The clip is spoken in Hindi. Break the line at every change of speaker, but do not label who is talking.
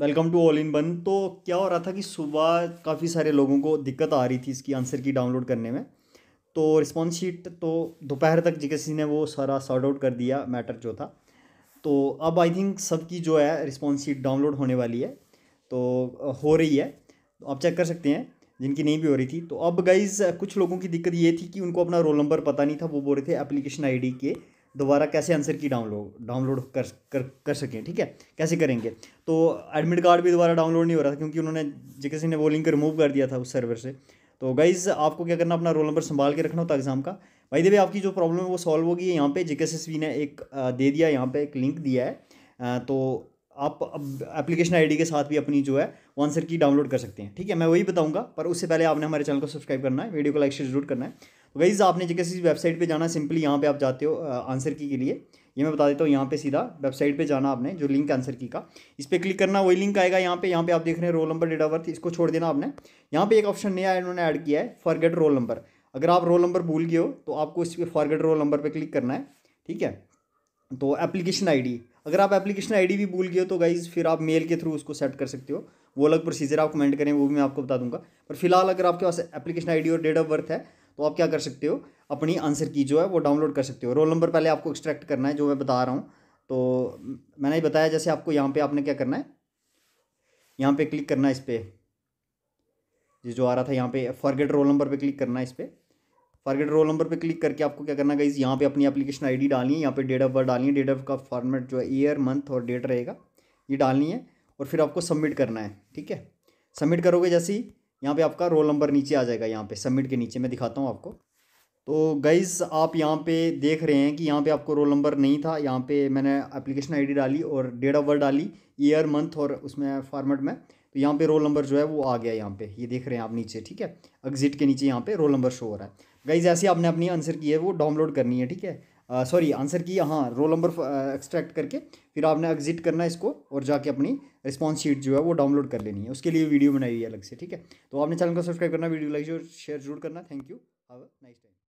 welcome to all in one तो क्या हो रहा था कि सुबह काफ़ी सारे लोगों को दिक्कत आ रही थी इसकी आंसर की डाउनलोड करने में तो रिस्पॉन्स शीट तो दोपहर तक जी ने वो सारा सॉर्ट आउट कर दिया मैटर जो था तो अब आई थिंक सबकी जो है रिस्पॉन्स शीट डाउनलोड होने वाली है तो हो रही है तो आप चेक कर सकते हैं जिनकी नहीं भी हो रही थी तो अब गाइज कुछ लोगों की दिक्कत ये थी कि उनको अपना रोल नंबर पता नहीं था वो बोल रहे थे एप्लीकेशन आईडी के दोबारा कैसे आंसर की डाउनलोड डाउनलोड कर कर कर सकें ठीक है कैसे करेंगे तो एडमिट कार्ड भी दोबारा डाउनलोड नहीं हो रहा था क्योंकि उन्होंने जे किसी ने वो लिंक रिमूव कर दिया था उस सर्वर से तो गाइज़ आपको क्या करना अपना रोल नंबर संभाल के रखना होता एग्ज़ाम का भाई देवी आपकी जो प्रॉब्लम है वो सॉल्व होगी यहाँ पे जे ने एक दे दिया यहाँ पे एक लिंक दिया है तो आप एप्लीकेशन आईडी के साथ भी अपनी जो है आंसर की डाउनलोड कर सकते हैं ठीक है मैं वही बताऊंगा पर उससे पहले आपने हमारे चैनल को सब्सक्राइब करना है वीडियो को लाइक शेयर जरूर करना है तो गाइज आपने जो किसी वेबसाइट पे जाना सिंपली यहाँ पे आप जाते हो आंसर की के लिए ये मैं बता देता हूँ यहाँ पे सीधा वेबसाइट पे जाना आपने जो लिंक आंसर की का इस पर क्लिक करना वही लिंक आएगा यहाँ पे यहाँ पे आप देख रहे हैं रोल नंबर ऑफ बर्थ इसको छोड़ देना आपने यहाँ पे एक ऑप्शन नया इन्होंने ऐड किया है फॉरगेट रोल नंबर अगर आप रोल नंबर भूल गए हो तो आपको इस पर फॉरगेट रोल नंबर पर क्लिक करना है ठीक है तो एप्लीकेशन आई अगर आप एप्लीकेशन आईडी भी भूल गए तो गाइज़ फिर आप मेल के थ्रू उसको सेट कर सकते हो वो अलग प्रोसीजर आप कमेंट करें वो भी मैं आपको बता दूंगा पर फिलहाल अगर आपके पास एप्लीकेशन आईडी और डेट ऑफ बर्थ है तो आप क्या कर सकते हो अपनी आंसर की जो है वो डाउनलोड कर सकते हो रोल नंबर पहले आपको एक्सट्रैक्ट करना है जो मैं बता रहा हूँ तो मैंने बताया जैसे आपको यहाँ पर आपने क्या करना है यहाँ पर क्लिक करना है इस पर जो आ रहा था यहाँ पर फॉरगेट रोल नंबर पर क्लिक करना है इस पर फारगेट रोल नंबर पे क्लिक करके आपको क्या करना गाइज यहाँ पे अपनी एप्लीकेशन आईडी डालनी है यहाँ पे डेट ऑफ बर्थ डालनी है डेट ऑफ का फॉर्मेट जो है ईयर मंथ और डेट रहेगा ये डालनी है और फिर आपको सबमिट करना है ठीक है सबमिट करोगे जैसे ही यहाँ पे आपका रोल नंबर नीचे आ जाएगा यहाँ पे सबमिट के नीचे मैं दिखाता हूँ आपको तो गाइज़ आप यहाँ पे देख रहे हैं कि यहाँ पे आपको रोल नंबर नहीं था यहाँ पे मैंने एप्लीकेशन आईडी डाली और डेट ऑफ बर्थ डाली ईयर मंथ और उसमें फॉर्मेट में तो यहाँ पे रोल नंबर जो है वो आ गया यहाँ पे ये देख रहे हैं आप नीचे ठीक है एग्जिट के नीचे यहाँ पे रोल नंबर शो हो रहा है गाइज ऐसे आपने अपनी आंसर की है वो डाउनलोड करनी है ठीक है सॉरी आंसर की हाँ रोल नंबर एक्सट्रैक्ट करके फिर आपने एग्जिट करना है इसको और जाके अपनी रिस्पॉन्स शीट जो है वो डाउनलोड कर लेनी है उसके लिए वीडियो बनाई हुई है अलग से ठीक है तो आपने चैनल को सब्सक्राइब करना वीडियो लाइक और शेयर जरूर करना thank you have a nice time